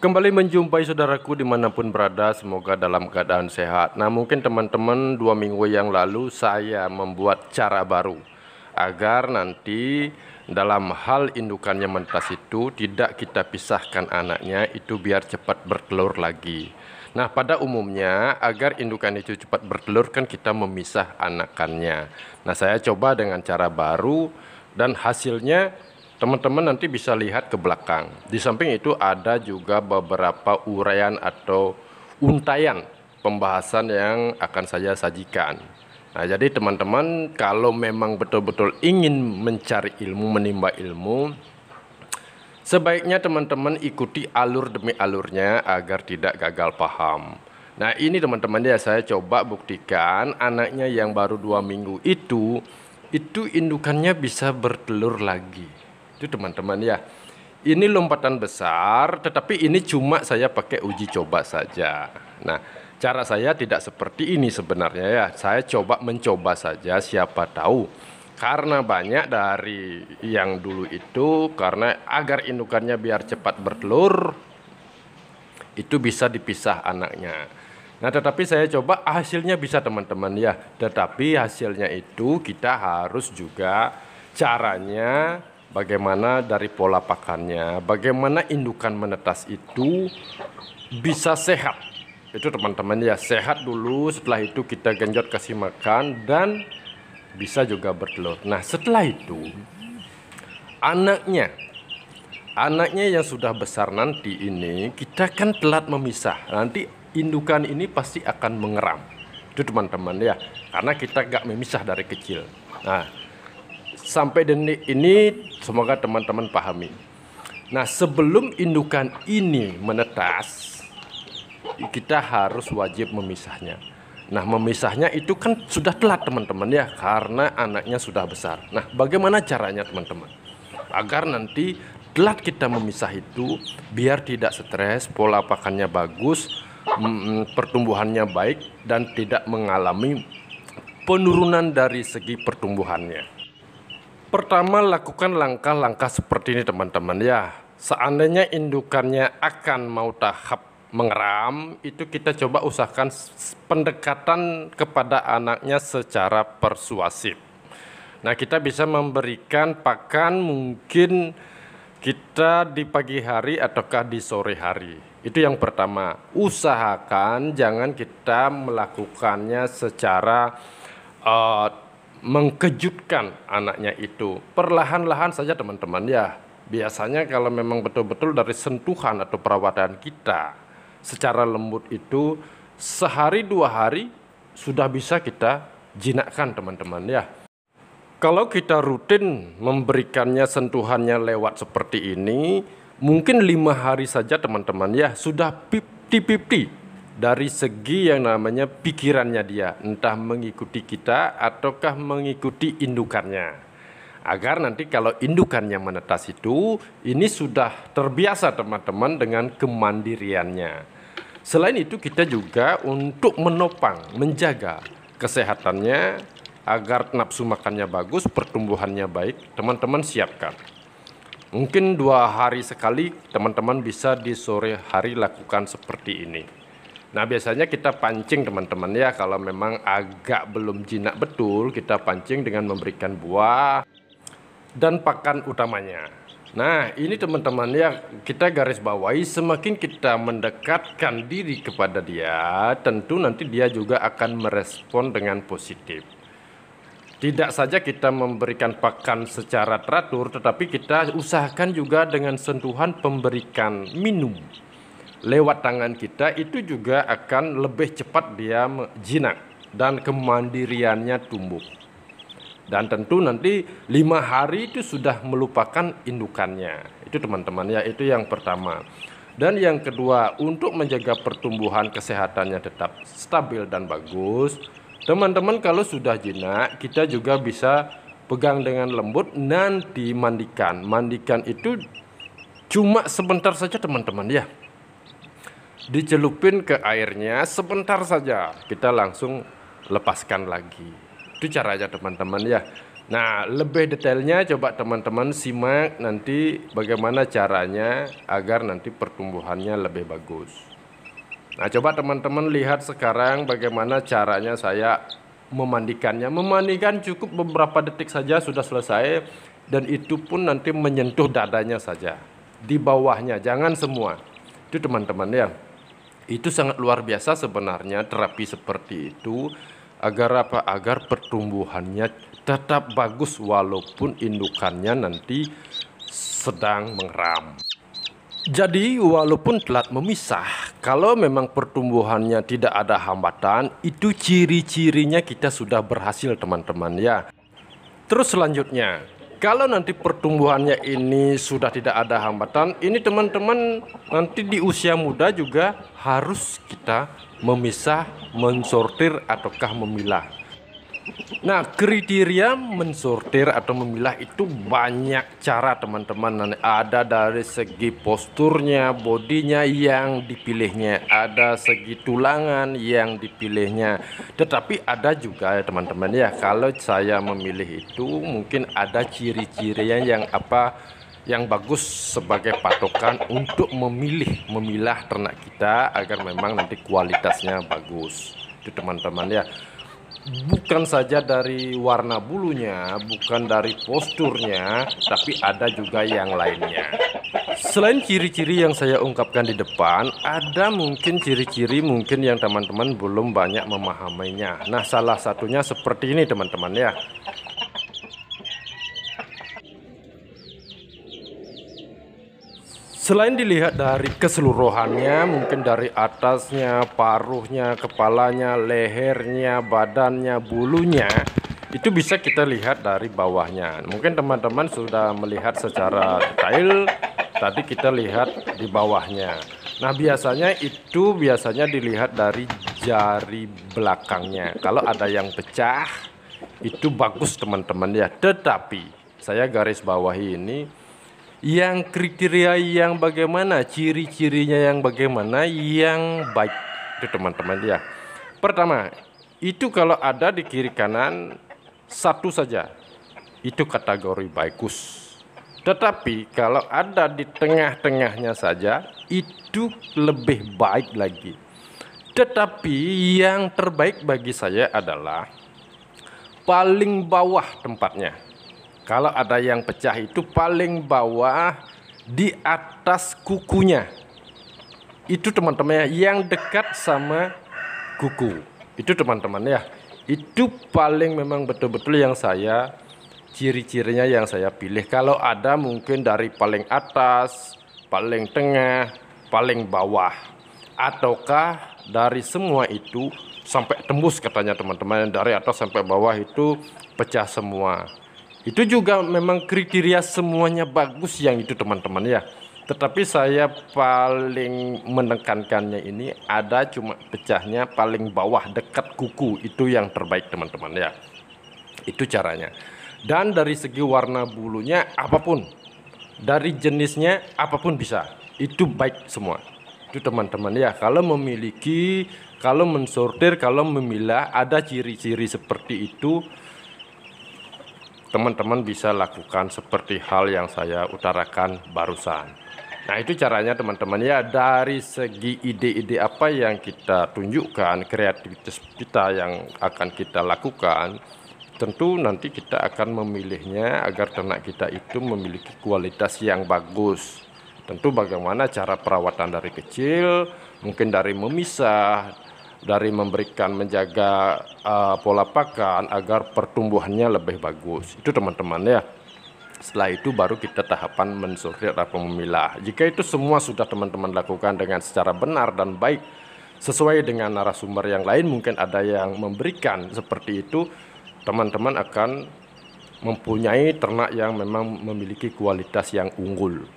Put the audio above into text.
Kembali menjumpai saudaraku dimanapun berada, semoga dalam keadaan sehat. Nah mungkin teman-teman dua minggu yang lalu saya membuat cara baru agar nanti dalam hal indukannya mentas itu tidak kita pisahkan anaknya itu biar cepat bertelur lagi. Nah pada umumnya agar indukan itu cepat bertelur kan kita memisah anakannya. Nah saya coba dengan cara baru dan hasilnya Teman-teman nanti bisa lihat ke belakang. Di samping itu ada juga beberapa uraian atau untayan pembahasan yang akan saya sajikan. Nah, jadi teman-teman kalau memang betul-betul ingin mencari ilmu, menimba ilmu, sebaiknya teman-teman ikuti alur demi alurnya agar tidak gagal paham. Nah, ini teman-teman ya saya coba buktikan anaknya yang baru dua minggu itu itu indukannya bisa bertelur lagi itu teman-teman ya ini lompatan besar tetapi ini cuma saya pakai uji coba saja nah cara saya tidak seperti ini sebenarnya ya saya coba mencoba saja siapa tahu karena banyak dari yang dulu itu karena agar indukannya biar cepat bertelur itu bisa dipisah anaknya Nah, tetapi saya coba hasilnya bisa teman-teman ya. Tetapi hasilnya itu kita harus juga caranya bagaimana dari pola pakannya, bagaimana indukan menetas itu bisa sehat. Itu teman-teman ya, sehat dulu, setelah itu kita genjot kasih makan dan bisa juga bertelur. Nah, setelah itu anaknya anaknya yang sudah besar nanti ini kita kan telat memisah. Nanti indukan ini pasti akan mengeram. Itu teman-teman ya, karena kita gak memisah dari kecil. Nah, Sampai detik ini semoga teman-teman pahami. Nah, sebelum indukan ini menetas, kita harus wajib memisahnya. Nah, memisahnya itu kan sudah telat teman-teman ya, karena anaknya sudah besar. Nah, bagaimana caranya teman-teman? Agar nanti telat kita memisah itu, biar tidak stres, pola pakannya bagus, mm, mm, pertumbuhannya baik, dan tidak mengalami penurunan dari segi pertumbuhannya. Pertama, lakukan langkah-langkah seperti ini teman-teman ya. Seandainya indukannya akan mau tahap mengeram, itu kita coba usahakan pendekatan kepada anaknya secara persuasif. Nah, kita bisa memberikan pakan mungkin kita di pagi hari ataukah di sore hari. Itu yang pertama. Usahakan jangan kita melakukannya secara uh, mengkejutkan anaknya itu. Perlahan-lahan saja teman-teman ya. Biasanya kalau memang betul-betul dari sentuhan atau perawatan kita secara lembut itu sehari dua hari sudah bisa kita jinakkan teman-teman ya. Kalau kita rutin memberikannya sentuhannya lewat seperti ini, mungkin lima hari saja teman-teman ya sudah 50-50 dari segi yang namanya pikirannya dia, entah mengikuti kita ataukah mengikuti indukannya. Agar nanti kalau indukannya menetas itu, ini sudah terbiasa teman-teman dengan kemandiriannya. Selain itu kita juga untuk menopang, menjaga kesehatannya agar nafsu makannya bagus, pertumbuhannya baik, teman-teman siapkan. Mungkin dua hari sekali teman-teman bisa di sore hari lakukan seperti ini. Nah biasanya kita pancing teman-teman ya kalau memang agak belum jinak betul kita pancing dengan memberikan buah dan pakan utamanya. Nah ini teman-teman ya kita garis bawahi semakin kita mendekatkan diri kepada dia tentu nanti dia juga akan merespon dengan positif. Tidak saja kita memberikan pakan secara teratur, tetapi kita usahakan juga dengan sentuhan pemberikan minum lewat tangan kita itu juga akan lebih cepat dia jinak dan kemandiriannya tumbuh. Dan tentu nanti lima hari itu sudah melupakan indukannya. Itu teman-teman ya itu yang pertama. Dan yang kedua untuk menjaga pertumbuhan kesehatannya tetap stabil dan bagus. Teman-teman kalau sudah jinak kita juga bisa pegang dengan lembut nanti mandikan. Mandikan itu cuma sebentar saja teman-teman ya dicelupin ke airnya sebentar saja kita langsung lepaskan lagi itu caranya teman-teman ya Nah, lebih detailnya coba teman-teman simak nanti bagaimana caranya agar nanti pertumbuhannya lebih bagus. Nah, coba teman-teman lihat sekarang bagaimana caranya saya memandikannya. Memandikan cukup beberapa detik saja sudah selesai dan itu pun nanti menyentuh dadanya saja. Di bawahnya, jangan semua. Itu teman-teman ya. Itu sangat luar biasa sebenarnya terapi seperti itu agar apa? Agar pertumbuhannya tetap bagus walaupun indukannya nanti sedang mengeram. Jadi walaupun telat memisah, kalau memang pertumbuhannya tidak ada hambatan, itu ciri-cirinya kita sudah berhasil teman-teman ya. Terus selanjutnya, kalau nanti pertumbuhannya ini sudah tidak ada hambatan, ini teman-teman nanti di usia muda juga harus kita memisah, mensortir ataukah memilah. Nah, kriteria mensortir atau memilah itu banyak cara, teman-teman. Nah, ada dari segi posturnya, bodinya yang dipilihnya, ada segi tulangan yang dipilihnya. Tetapi ada juga ya, teman-teman ya, kalau saya memilih itu mungkin ada ciri-cirinya yang apa yang bagus sebagai patokan untuk memilih memilah ternak kita agar memang nanti kualitasnya bagus itu teman-teman ya bukan saja dari warna bulunya, bukan dari posturnya, tapi ada juga yang lainnya. Selain ciri-ciri yang saya ungkapkan di depan, ada mungkin ciri-ciri mungkin yang teman-teman belum banyak memahaminya. Nah, salah satunya seperti ini teman-teman ya. Selain dilihat dari keseluruhannya, mungkin dari atasnya, paruhnya, kepalanya, lehernya, badannya, bulunya, itu bisa kita lihat dari bawahnya. Mungkin teman-teman sudah melihat secara detail, tadi kita lihat di bawahnya. Nah, biasanya itu biasanya dilihat dari jari belakangnya. Kalau ada yang pecah, itu bagus teman-teman ya. Tetapi, saya garis bawahi ini yang kriteria yang bagaimana, ciri-cirinya yang bagaimana yang baik itu teman-teman ya. Pertama, itu kalau ada di kiri kanan satu saja itu kategori baikus. Tetapi kalau ada di tengah-tengahnya saja itu lebih baik lagi. Tetapi yang terbaik bagi saya adalah paling bawah tempatnya kalau ada yang pecah itu paling bawah di atas kukunya. Itu teman-teman ya, yang dekat sama kuku. Itu teman-teman ya. Itu paling memang betul-betul yang saya ciri-cirinya yang saya pilih. Kalau ada mungkin dari paling atas, paling tengah, paling bawah. Ataukah dari semua itu sampai tembus katanya teman-teman dari atas sampai bawah itu pecah semua. Itu juga memang kriteria semuanya bagus yang itu teman-teman ya. Tetapi saya paling menekankannya ini ada cuma pecahnya paling bawah dekat kuku itu yang terbaik teman-teman ya. Itu caranya. Dan dari segi warna bulunya apapun dari jenisnya apapun bisa. Itu baik semua. Itu teman-teman ya kalau memiliki kalau mensortir kalau memilah ada ciri-ciri seperti itu teman-teman bisa lakukan seperti hal yang saya utarakan barusan. Nah, itu caranya teman-teman ya dari segi ide-ide apa yang kita tunjukkan, kreativitas kita yang akan kita lakukan, tentu nanti kita akan memilihnya agar ternak kita itu memiliki kualitas yang bagus. Tentu bagaimana cara perawatan dari kecil, mungkin dari memisah dari memberikan menjaga uh, pola pakan agar pertumbuhannya lebih bagus. Itu teman-teman ya. Setelah itu baru kita tahapan mensortir atau memilah. Jika itu semua sudah teman-teman lakukan dengan secara benar dan baik sesuai dengan narasumber yang lain mungkin ada yang memberikan seperti itu teman-teman akan mempunyai ternak yang memang memiliki kualitas yang unggul.